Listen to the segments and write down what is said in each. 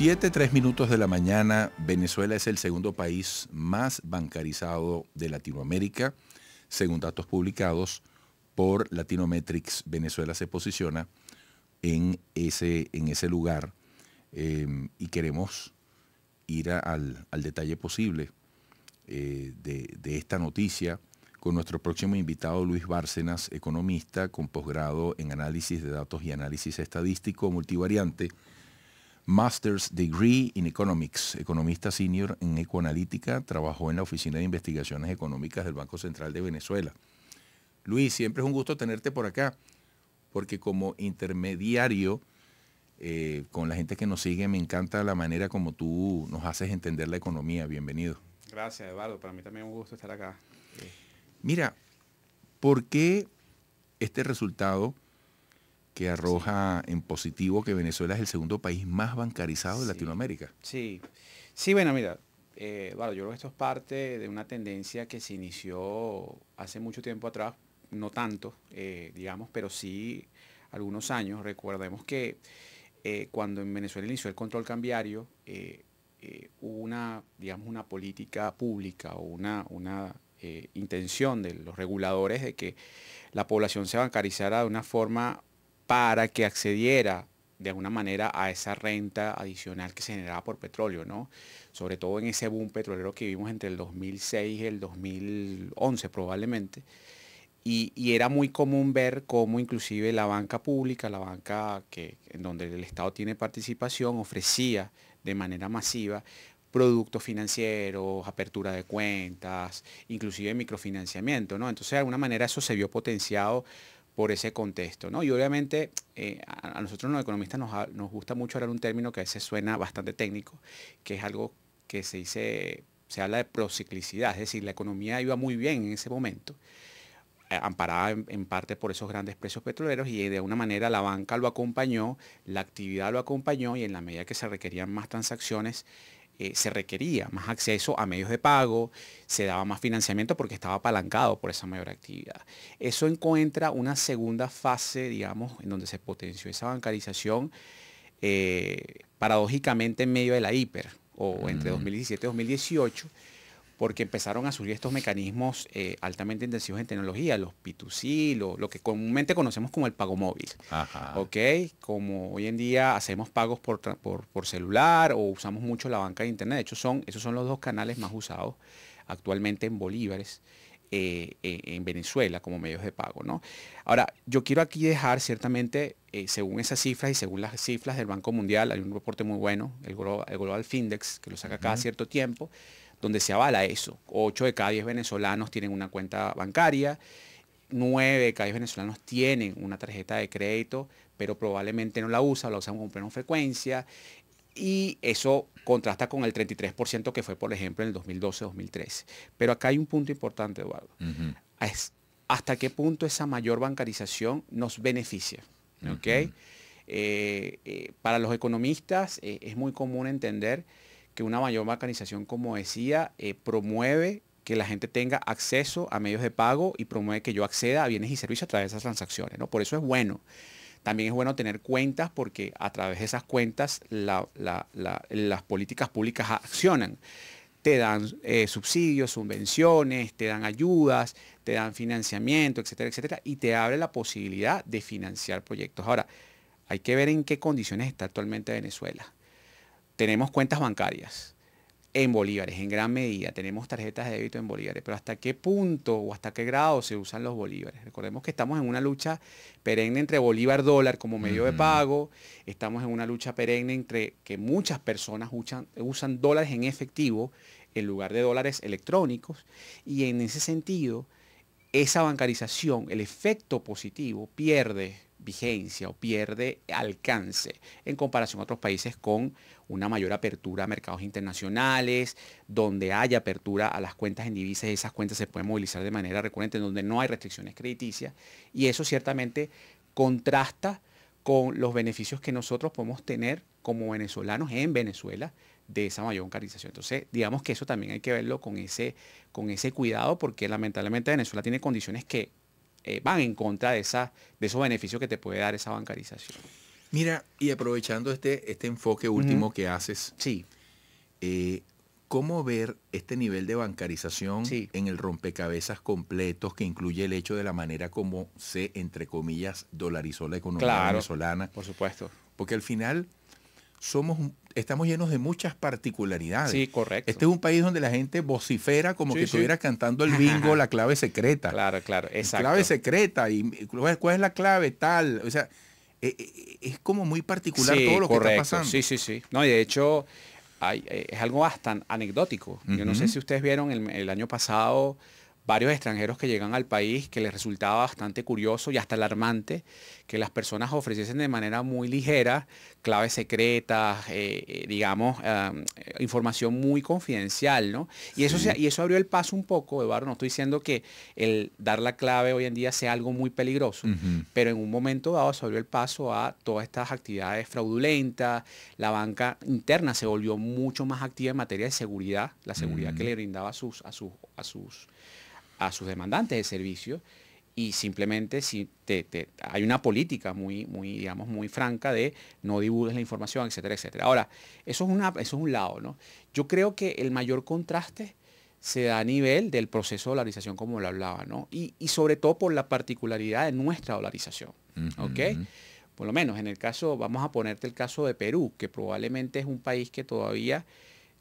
7, 3 minutos de la mañana, Venezuela es el segundo país más bancarizado de Latinoamérica, según datos publicados por Latinometrics. Venezuela se posiciona en ese, en ese lugar em, y queremos ir al, detalle posible eh, de esta noticia con nuestro próximo invitado Luis Bárcenas, economista con posgrado en análisis de datos y análisis estadístico multivariante Master's Degree in Economics, economista senior en ecoanalítica, trabajó en la Oficina de Investigaciones Económicas del Banco Central de Venezuela. Luis, siempre es un gusto tenerte por acá, porque como intermediario eh, con la gente que nos sigue, me encanta la manera como tú nos haces entender la economía. Bienvenido. Gracias, Eduardo. Para mí también es un gusto estar acá. Mira, ¿por qué este resultado? que arroja en positivo que Venezuela es el segundo país más bancarizado de Latinoamérica. Sí, sí, bueno, mira, eh, yo creo que esto es parte de una tendencia que se inició hace mucho tiempo atrás, no tanto, eh, digamos, pero sí algunos años. Recordemos que eh, cuando en Venezuela inició el control cambiario, hubo una, digamos, una política pública o una, una intención de los reguladores de que la población se bancarizara de una forma para que accediera de alguna manera a esa renta adicional que se generaba por petróleo, ¿no? Sobre todo en ese boom petrolero que vimos entre el 2006 y el 2011 probablemente. Y, era muy común ver cómo inclusive la banca pública, la banca que, en donde el Estado tiene participación, ofrecía de manera masiva productos financieros, apertura de cuentas, inclusive microfinanciamiento, ¿no? Entonces, de alguna manera eso se vio potenciado por ese contexto. ¿no? Y obviamente eh, a, nosotros los economistas nos, gusta mucho hablar un término que a veces suena bastante técnico, que es algo que se dice, se habla de prociclicidad, es decir, la economía iba muy bien en ese momento, eh, amparada en, parte por esos grandes precios petroleros y de alguna manera la banca lo acompañó, la actividad lo acompañó y en la medida que se requerían más transacciones, eh, se requería más acceso a medios de pago, se daba más financiamiento porque estaba apalancado por esa mayor actividad. Eso encuentra una segunda fase, digamos, en donde se potenció esa bancarización eh, paradójicamente en medio de la hiper, o entre 2017 mm. y 2018 porque empezaron a surgir estos mecanismos eh, altamente intensivos en tecnología, los P2C, lo, que comúnmente conocemos como el pago móvil. ¿Ok? Como hoy en día hacemos pagos por, celular o usamos mucho la banca de Internet. De hecho, son, esos son los dos canales más usados actualmente en Bolívares. Eh, eh, en Venezuela como medios de pago. ¿no? Ahora, yo quiero aquí dejar ciertamente, según esas cifras y según las cifras del Banco Mundial, hay un reporte muy bueno, el Global, Findex, que lo saca cada cierto tiempo, donde se avala eso. 8 de cada 10 venezolanos tienen una cuenta bancaria, 9 de cada 10 venezolanos tienen una tarjeta de crédito, pero probablemente no la usan, la usan con plena frecuencia. Y eso contrasta con el 33% que fue, por ejemplo, en el 2012-2013. Pero acá hay un punto importante, Eduardo. ¿Hasta qué punto esa mayor bancarización nos beneficia? Eh, eh, para los economistas eh, es muy común entender que una mayor mecanización, como decía, eh, promueve que la gente tenga acceso a medios de pago y promueve que yo acceda a bienes y servicios a través de esas transacciones. ¿no? Por eso es bueno. También es bueno tener cuentas porque a través de esas cuentas las políticas públicas accionan. Te dan eh, subsidios, subvenciones, te dan ayudas, te dan financiamiento, etcétera, etcétera, y te abre la posibilidad de financiar proyectos. Ahora, hay que ver en qué condiciones está actualmente Venezuela tenemos cuentas bancarias en bolívares, en gran medida. Tenemos tarjetas de débito en bolívares, pero ¿hasta qué punto o hasta qué grado se usan los bolívares? Recordemos que estamos en una lucha perenne entre bolívar-dólar como medio de pago, estamos en una lucha perenne entre que muchas personas usan dólares en efectivo en lugar de dólares electrónicos, y en ese sentido, esa bancarización, el efecto positivo, pierde vigencia o pierde alcance en comparación a otros países con una mayor apertura a mercados internacionales, donde haya apertura a las cuentas en divisas, esas cuentas se pueden movilizar de manera recurrente, donde no hay restricciones crediticias, y eso ciertamente contrasta con los beneficios que nosotros podemos tener como venezolanos en Venezuela de esa mayor bancarización. Entonces, digamos que eso también hay que verlo con ese, con ese cuidado, porque lamentablemente Venezuela tiene condiciones que eh, van en contra de, esa, de esos beneficios que te puede dar esa bancarización. Mira, y aprovechando este, este enfoque último que haces, sí. Eh, ¿cómo ver este nivel de bancarización en el rompecabezas completos que incluye el hecho de la manera como se, entre comillas, dolarizó la economía claro, Por supuesto. Porque al final somos estamos llenos de muchas particularidades. Sí, correcto. Este es un país donde la gente vocifera como que estuviera cantando el bingo, la clave secreta. Claro, claro, exacto. Clave secreta y cuál es la clave tal, o sea, eh, eh, es como muy particular todo lo que está pasando. Sí, sí, sí. No, y de hecho eh, es algo hasta anecdótico. Yo no sé si ustedes vieron el año pasado varios extranjeros que llegan al país que les resultaba bastante curioso y hasta alarmante que las personas ofreciesen de manera muy ligera claves secretas, eh, eh, digamos, eh, información muy confidencial, ¿no? Y, eso y eso abrió el paso un poco, Eduardo, no estoy diciendo que el dar la clave hoy en día sea algo muy peligroso, pero en un momento dado se abrió el paso a todas estas actividades fraudulentas, la banca interna se volvió mucho más activa en materia de seguridad, la seguridad que le brindaba a sus, a sus, a sus a sus demandantes de servicio y simplemente si te, hay una política muy, muy, digamos, muy franca de no divulgues la información, etcétera, etcétera. Ahora, eso es, una, eso es un lado, ¿no? Yo creo que el mayor contraste se da a nivel del proceso de dolarización como lo hablaba, ¿no? Y, sobre todo por la particularidad de nuestra dolarización, ¿ok? Por lo menos en el caso, vamos a ponerte el caso de Perú, que probablemente es un país que todavía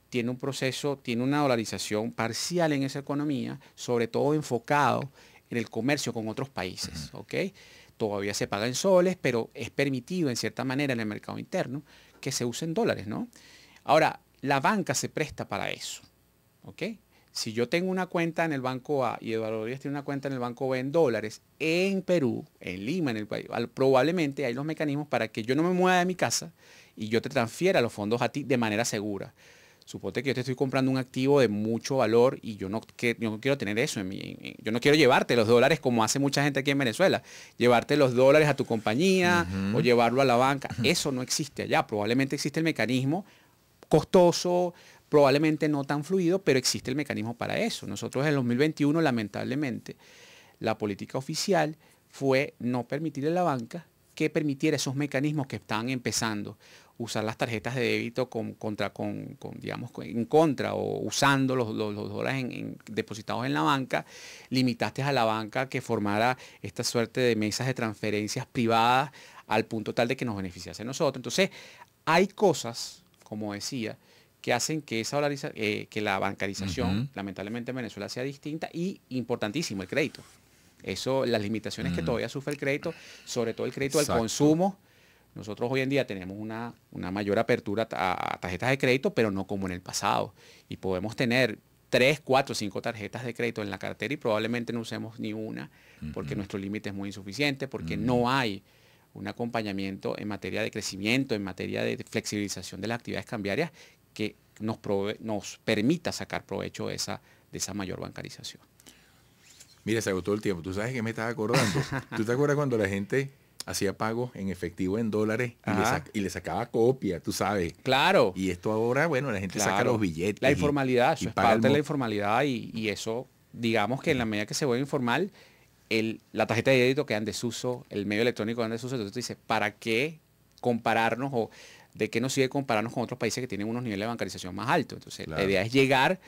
tiene un proceso, tiene una dolarización parcial en esa economía, sobre todo enfocado en el comercio con otros países. Todavía se paga en soles, pero es permitido en cierta manera en el mercado interno que se usen dólares. ¿no? Ahora, la banca se presta para eso. Si yo tengo una cuenta en el banco A y Eduardo Díaz tiene una cuenta en el banco B en dólares, en Perú, en Lima, en el país, probablemente hay los mecanismos para que yo no me mueva de mi casa y yo te transfiera los fondos a ti de manera segura. Suponte que yo te estoy comprando un activo de mucho valor y yo no, no quiero tener eso en mi, yo no quiero llevarte los dólares como hace mucha gente aquí en Venezuela, llevarte los dólares a tu compañía o llevarlo a la banca. Eso no existe allá. Probablemente existe el mecanismo costoso, probablemente no tan fluido, pero existe el mecanismo para eso. Nosotros en el 2021, lamentablemente, la política oficial fue no permitirle a la banca que permitiera esos mecanismos que están empezando usar las tarjetas de débito contra, con, digamos, en contra o usando los, los, dólares depositados en la banca, limitaste a la banca que formara esta suerte de mesas de transferencias privadas al punto tal de que nos beneficiase a nosotros. Entonces, hay cosas, como decía, que hacen que, esa eh, que la bancarización, lamentablemente en Venezuela, sea distinta y importantísimo el crédito. Eso, las limitaciones que mm. todavía sufre el crédito, sobre todo el crédito al consumo. Nosotros hoy en día tenemos una, mayor apertura a, tarjetas de crédito, pero no como en el pasado. Y podemos tener tres, cuatro, cinco tarjetas de crédito en la cartera y probablemente no usemos ni una porque nuestro límite es muy insuficiente, porque no mm. hay un acompañamiento en materia de crecimiento, en materia de flexibilización de las actividades cambiarias que nos, permita sacar provecho de esa mayor bancarización. Mira, se agotó el tiempo. Tú sabes que me estaba acordando. ¿Tú te acuerdas cuando la gente hacía pagos en efectivo en dólares y le, sacaba copia, tú sabes? Claro. Y esto ahora, bueno, la gente saca los billetes. La informalidad, eso es parte de la informalidad y, eso, digamos que en la medida que se vuelve informal, la tarjeta de crédito queda en desuso, el medio electrónico queda en desuso. Entonces tú dices, ¿para qué compararnos o de qué nos sigue compararnos con otros países que tienen unos niveles de bancarización más altos? Entonces la idea es llegar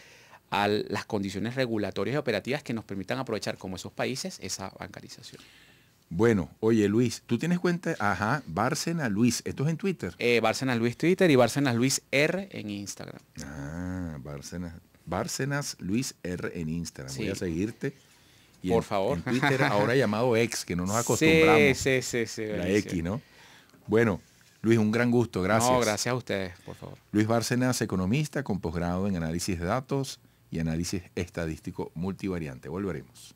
a las condiciones regulatorias y operativas que nos permitan aprovechar como esos países esa bancarización. Bueno, oye Luis, tú tienes cuenta, ajá, Bárcena Luis, esto es en Twitter. Eh, Bárcena Luis Twitter y Bárcenas Luis R en Instagram. Ah, Bárcenas, Luis R en Instagram. Voy a seguirte. Y Por favor. Twitter, ahora llamado ex que no nos acostumbramos. Sí, sí, sí. sí la X, ¿no? Bueno, Luis, un gran gusto, gracias. No, gracias a ustedes, por favor. Luis Bárcenas, economista con posgrado en análisis de datos y análisis estadístico multivariante. Volveremos.